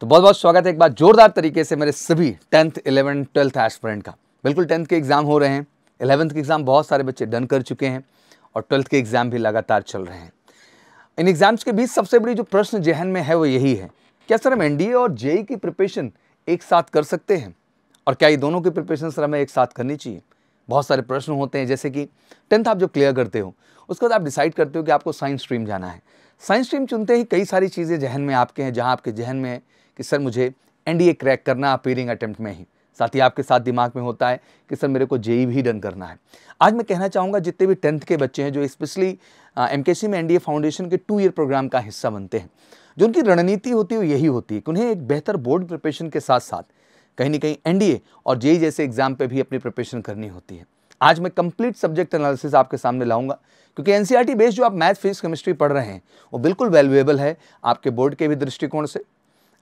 तो बहुत बहुत स्वागत है एक बार जोरदार तरीके से मेरे सभी टेंथ इलेवेंथ ट्वेल्थ एस्परेंट का बिल्कुल टेंथ के एग्ज़ाम हो रहे हैं इलेवंथ के एग्ज़ाम बहुत सारे बच्चे डन कर चुके हैं और ट्वेल्थ के एग्ज़ाम भी लगातार चल रहे हैं इन एग्ज़ाम्स के बीच सबसे बड़ी जो प्रश्न जहन में है वो यही है क्या सर हम एनडीए और जेई e की प्रिपरेशन एक साथ कर सकते हैं और क्या ये दोनों की प्रिपरेशन सर हमें एक साथ करनी चाहिए बहुत सारे प्रश्न होते हैं जैसे कि टेंथ आप जो क्लियर करते हो उसके बाद आप डिसाइड करते हो कि आपको साइंस स्ट्रीम जाना है साइंस स्ट्रीम चुनते ही कई सारी चीज़ें जहन में आपके हैं जहाँ आपके जहन में है कि सर मुझे एनडीए क्रैक करना अपीयरिंग अटैम्प्ट में ही साथ ही आपके साथ दिमाग में होता है कि सर मेरे को जेई e भी डन करना है आज मैं कहना चाहूँगा जितने भी टेंथ के बच्चे हैं जो स्पेशली एम में एनडीए फाउंडेशन के टू ईयर प्रोग्राम का हिस्सा बनते हैं जो उनकी रणनीति होती है वो यही होती है कि उन्हें एक बेहतर बोर्ड प्रिपरेशन के साथ साथ कहीं ना कहीं एनडीए और जेई e जैसे एग्ज़ाम पर भी अपनी प्रिपरेशन करनी होती है आज मैं कंप्लीट सब्जेक्ट एनालिसिस आपके सामने लाऊंगा क्योंकि एनसीईआरटी बेस्ड e जो आप मैथ फिजिक्स केमिस्ट्री पढ़ रहे हैं वो बिल्कुल वैल्यूएबल है आपके बोर्ड के भी दृष्टिकोण से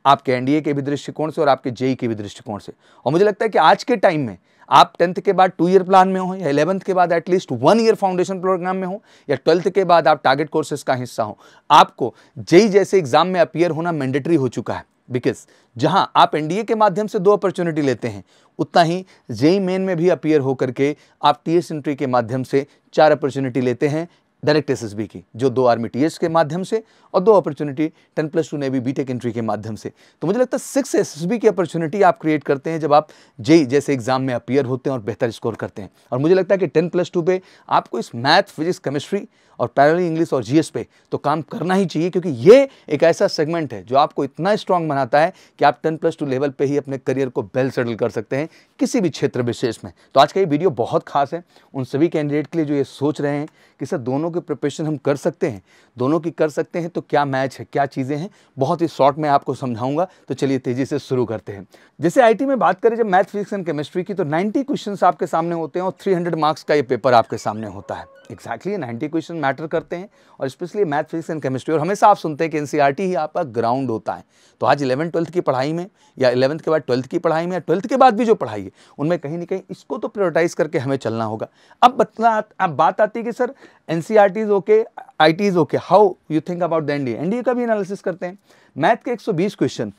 आपके एनडीए के भी दृष्टिकोण से और आपके जेई e के भी दृष्टिकोण से और मुझे लगता है कि आज के टाइम में आप टेंथ के बाद टू ईयर प्लान में हो या इलेवंथ के बाद at least one year foundation program में हो या ट्वेल्थ के बाद आप टारगेट कोर्सेज का हिस्सा हो आपको जेई e जैसे एग्जाम में अपियर होना मैंडेटरी हो चुका है बिकॉज जहां आप एनडीए के माध्यम से दो अपॉर्चुनिटी लेते हैं उतना ही जेई मेन e e में भी अपियर होकर के आप टी एस एंट्री के माध्यम से चार अपॉर्चुनिटी लेते हैं डायरेक्ट एस की जो दो आर्मी टी के माध्यम से और दो opportunity ten plus two navy B tech entry के माध्यम से तो मुझे लगता है सिक्स एस की अपॉर्चुनिटी आप क्रिएट करते हैं जब आप जेई e जैसे एग्जाम में अपियर होते हैं और बेहतर स्कोर करते हैं और मुझे लगता है कि टेन प्लस टू पर आपको इस मैथ फिजिक्स केमिस्ट्री और पैरल इंग्लिश और जीएस पे तो काम करना ही चाहिए क्योंकि ये एक ऐसा सेगमेंट है जो आपको इतना स्ट्रांग बनाता है कि आप टेन प्लस टू लेवल पे ही अपने करियर को बेल सेटल कर सकते हैं किसी भी क्षेत्र विशेष में तो आज का ये वीडियो बहुत खास है उन सभी कैंडिडेट के लिए जो ये सोच रहे हैं कि सर दोनों की प्रिपरेशन हम कर सकते हैं दोनों की कर सकते हैं तो क्या मैच है क्या चीज़ें हैं बहुत ही शॉर्ट में आपको समझाऊंगा तो चलिए तेज़ी से शुरू करते हैं जैसे आई में बात करें जब मैथ फिजिक्स एंड केमिस्ट्री की तो नाइन्टी क्वेश्चन आपके सामने होते हैं और थ्री मार्क्स का ये पेपर आपके सामने होता है एक्जैक्टली नाइन्टी क्वेश्चन मैटर करते हैं और specially math physics and chemistry और हमेशा आप सुनते हैं कि एन e ही आपका ग्राउंड होता है तो आज इलेवन ट्वेल्थ की पढ़ाई में या इलेवंथ के बाद ट्वेल्थ की पढ़ाई में या ट्वेल्थ के बाद भी जो पढ़ाई है उनमें कहीं ना कहीं इसको तो प्रायोरिटाइज करके हमें चलना होगा अब बतला अब बात आती है कि sir N C R Ts okay I Ts okay how you think about the NDA NDA का भी एनालिसिस करते हैं मैथ के 120 क्वेश्चन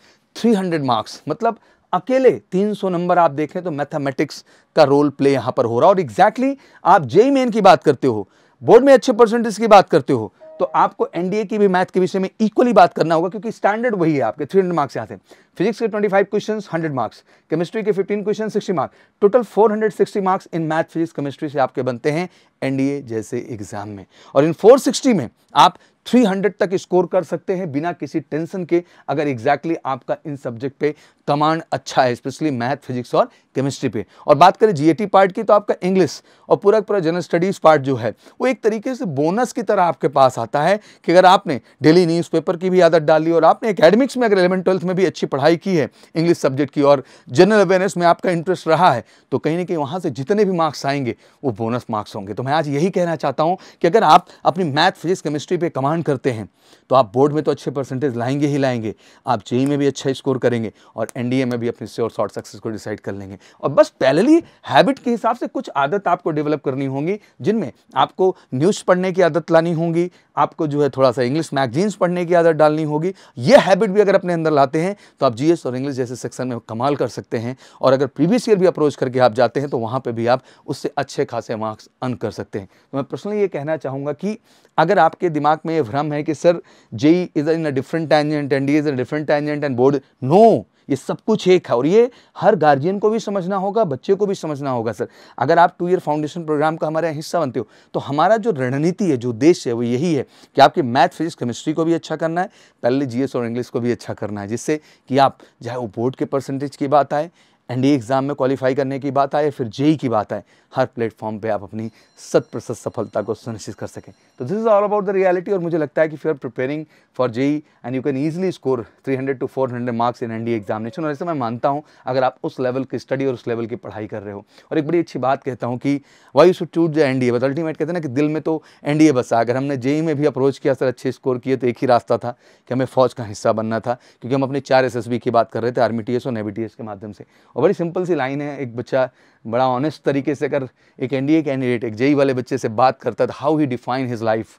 300 मार्क्स मतलब अकेले 300 नंबर आप देखें तो मैथमेटिक्स का रोल प्ले यहां पर हो रहा है और एग्जैक्टली exactly आप जेई मेन की बात करते हो बोर्ड में अच्छे परसेंटेज की बात करते हो तो आपको एनडीए की भी मैथ के विषय में इक्वली बात करना होगा क्योंकि स्टैंडर्ड वही है आपके 300 मार्क्स आते हैं फिजिक्स के 25 क्वेश्चन 100 मार्क्स केमिस्ट्री के 15 क्वेश्चन 60 मार्क्स टोटल 460 मार्क्स इन मैथ फिजिक्स केमिस्ट्री से आपके बनते हैं एनडीए जैसे एग्जाम में और इन 460 में आप 300 तक स्कोर कर सकते हैं बिना किसी टेंशन के अगर एग्जैक्टली exactly आपका इन सब्जेक्ट पे कमांड अच्छा है स्पेशली मैथ फिजिक्स और केमिस्ट्री पे और बात करें जीएटी पार्ट की तो आपका इंग्लिश और पूरा पूरा जनरल स्टडीज़ पार्ट जो है वो एक तरीके से बोनस की तरह आपके पास आता है कि अगर आपने डेली न्यूज़पेपर की भी आदत डाली और आपने अकेडमिक्स में अगर एलेवन ट्वेल्थ में भी अच्छी पढ़ाई की है इंग्लिश सब्जेक्ट की और जनरल अवेयरनेस में आपका इंटरेस्ट रहा है तो कहीं ना कहीं वहाँ से जितने भी मार्क्स आएंगे वो बोनस मार्क्स होंगे तो मैं आज यही कहना चाहता हूँ कि अगर आप अपनी मैथ फिजिक्स केमिस्ट्री पर कमांड डिमांड करते हैं तो आप बोर्ड में तो अच्छे परसेंटेज लाएंगे ही लाएंगे आप जेई में भी अच्छा स्कोर करेंगे और एनडीए में भी अपने श्योर शॉर्ट सक्सेस को डिसाइड कर लेंगे और बस पैरेलली हैबिट के हिसाब से कुछ आदत आपको डेवलप करनी होंगी जिनमें आपको न्यूज़ पढ़ने की आदत लानी होगी आपको जो है थोड़ा सा इंग्लिश मैगजीन्स पढ़ने की आदत डालनी होगी ये हैबिट भी अगर अपने अंदर लाते हैं तो आप जीएस और इंग्लिश जैसे सेक्शन में कमाल कर सकते हैं और अगर प्रीवियस ईयर भी अप्रोच करके आप जाते हैं तो वहाँ पर भी आप उससे अच्छे खासे मार्क्स अर्न कर सकते हैं तो मैं पर्सनली ये कहना चाहूँगा कि अगर आपके दिमाग में ये भ्रम है कि sir JEE is in a different tangent and D is a different tangent and board no ये सब कुछ एक है और ये हर गार्जियन को भी समझना होगा बच्चे को भी समझना होगा सर अगर आप टू ईयर फाउंडेशन प्रोग्राम का हमारे हिस्सा बनते हो तो हमारा जो रणनीति है जो उद्देश्य है वो यही है कि आपके मैथ फिजिक्स केमिस्ट्री को भी अच्छा करना है पहले जी और इंग्लिश को भी अच्छा करना है जिससे कि आप चाहे वो बोर्ड के परसेंटेज की बात आए एन डी एग्ज़ाम में क्वालिफाई करने की बात आए फिर जेई e की बात आए हर प्लेटफॉर्म पे आप अपनी सत प्रतिशत सफलता को सुनिश्चित कर सकें तो this is all about the reality और मुझे लगता है कि फिर preparing for JEE and you can easily score 300 to 400 marks in N D examination और ऐसे मैं मानता हूँ अगर आप उस लेवल की स्टडी और उस लेवल की पढ़ाई कर रहे हो और एक बड़ी अच्छी बात कहता हूँ कि why you should choose the N D A बस अल्टीमेट कहते हैं ना कि दिल में तो एन डी ए बस अगर हमने जेई e में भी अप्रोच किया सर अच्छे स्कोर किए तो एक ही रास्ता था कि हमें फ़ौज का हिस्सा बनना था क्योंकि हम अपने चार एस की बात कर रहे थे आर्मी टी एस और नेवी टी एस के माध्यम से और बड़ी सिंपल सी लाइन है एक बच्चा बड़ा ऑनेस्ट तरीके से अगर एक एन कैंडिडेट एक जेई e वाले बच्चे से बात करता था how he define his life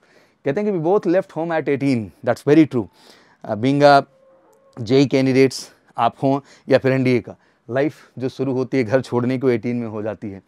कहते हैं कि we both left home at eighteen that's very true being JEE candidates आप हों या फिर एनडीए का लाइफ जो शुरू होती है घर छोड़ने को एटीन में हो जाती है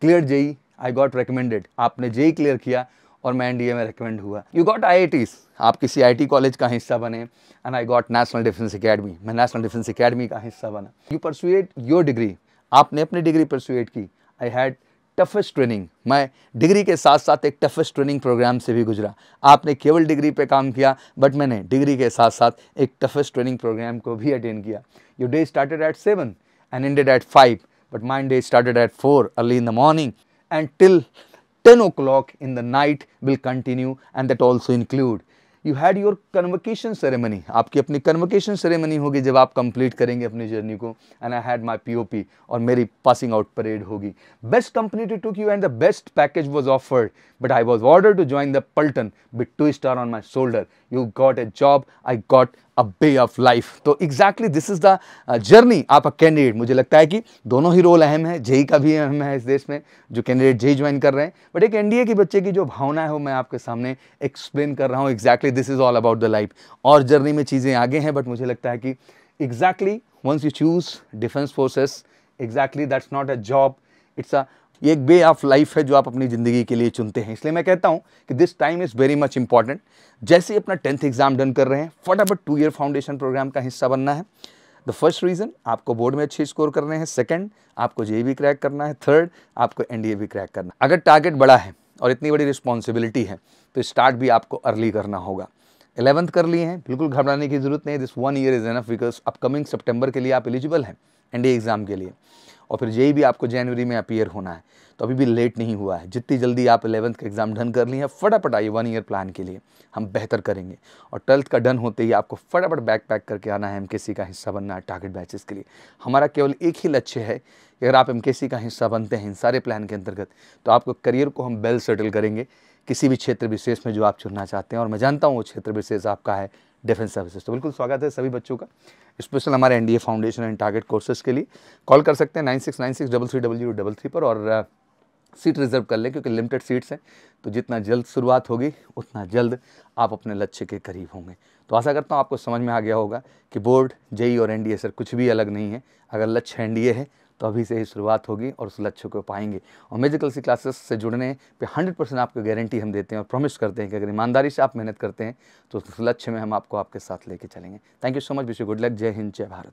clear JEE I got recommended आपने जेई क्लियर e किया और मैं एनडीए में रिकमेंड हुआ यू गॉट आई आप किसी आई कॉलेज का हिस्सा बने and I got National Defence Academy मैं नेशनल डिफेंस अकेडमी का हिस्सा बना यू परसुएट योर डिग्री आपने अपनी डिग्री परसुएट की आई हैड टफेस्ट ट्रेनिंग मैं डिग्री के साथ साथ एक टफेस्ट ट्रेनिंग प्रोग्राम से भी गुजरा आपने केवल डिग्री पे काम किया बट मैंने डिग्री के साथ साथ एक टफेस्ट ट्रेनिंग प्रोग्राम को भी अटेंड किया your day started at seven and ended at five but mind day started at four early in the morning and till 10 o'clock in the night will continue and that also include you had your convocation ceremony aapki apni convocation ceremony hogi jab aap complete karenge apni journey ko and i had my pop aur meri passing out parade hogi best company to took you and the best package was offered but i was ordered to join the pulton with two star on my shoulder you got a job i got a way of life तो exactly this is the journey आप a candidate मुझे लगता है कि दोनों ही role अहम है JEE का भी अहम है इस देश में जो कैंडिडेट जेई ज्वाइन कर रहे हैं बट एक एनडीए के बच्चे की जो भावना है वो मैं आपके सामने एक्सप्लेन कर रहा हूँ exactly this is all about the life और जर्नी में चीज़ें आगे हैं बट मुझे लगता है कि exactly once you choose defence forces exactly that's not a job it's a ये एक वे ऑफ लाइफ है जो आप अपनी ज़िंदगी के लिए चुनते हैं इसलिए मैं कहता हूँ कि this time is very much important जैसे ही अपना टेंथ एग्जाम डन कर रहे हैं फटाफट टू ईयर फाउंडेशन प्रोग्राम का हिस्सा बनना है द फर्स्ट रीज़न आपको बोर्ड में अच्छे स्कोर करने हैं सेकेंड आपको जे भी क्रैक करना है थर्ड आपको एन भी क्रैक करना है अगर टारगेट बड़ा है और इतनी बड़ी रिस्पॉन्सिबिलिटी है तो स्टार्ट भी आपको अर्ली करना होगा एलेवंथ कर लिए हैं बिल्कुल घबराने की जरूरत नहीं है this one year is enough because upcoming September के लिए आप एलिजिबल हैं एन एग्ज़ाम के लिए और फिर जेई भी आपको जनवरी में अपीयर होना है तो अभी भी लेट नहीं हुआ है जितनी जल्दी आप इलेवंथ का एग्ज़ाम डन कर लिए है फटाफट आइए वन ईयर प्लान के लिए हम बेहतर करेंगे और ट्वेल्थ का डन होते ही आपको फटाफट बैक पैक करके आना है एम का हिस्सा बनना है टारगेट बैचेस के लिए हमारा केवल एक ही लक्ष्य है कि अगर आप एम का हिस्सा बनते हैं इन सारे प्लान के अंतर्गत तो आपको करियर को हम बेल सेटल करेंगे किसी भी क्षेत्र विशेष में जो आप चुनना चाहते हैं और मैं जानता हूँ वो क्षेत्र विशेष आपका है डिफेंस सर्विसेज तो बिल्कुल स्वागत है सभी बच्चों का स्पेशल हमारे NDA foundation and target courses के लिए कॉल कर सकते हैं nine six nine six double three double double three पर और सीट uh, रिजर्व कर लें क्योंकि लिमिटेड सीट्स हैं तो जितना जल्द शुरुआत होगी उतना जल्द आप अपने लक्ष्य के करीब होंगे तो आशा करता हूँ आपको समझ में आ गया होगा कि बोर्ड जेई और एनडीए सर कुछ भी अलग नहीं है अगर लक्ष्य एनडीए है तो अभी से ही शुरुआत होगी और उस लक्ष्य को पाएंगे और मेजिकल सी क्लासेस से जुड़ने पे 100 परसेंट आपको गारंटी हम देते हैं और प्रॉमिस करते हैं कि अगर ईमानदारी से आप मेहनत करते हैं तो उस लक्ष्य में हम आपको आपके साथ लेके चलेंगे thank you so much wish good luck जय हिंद जय भारत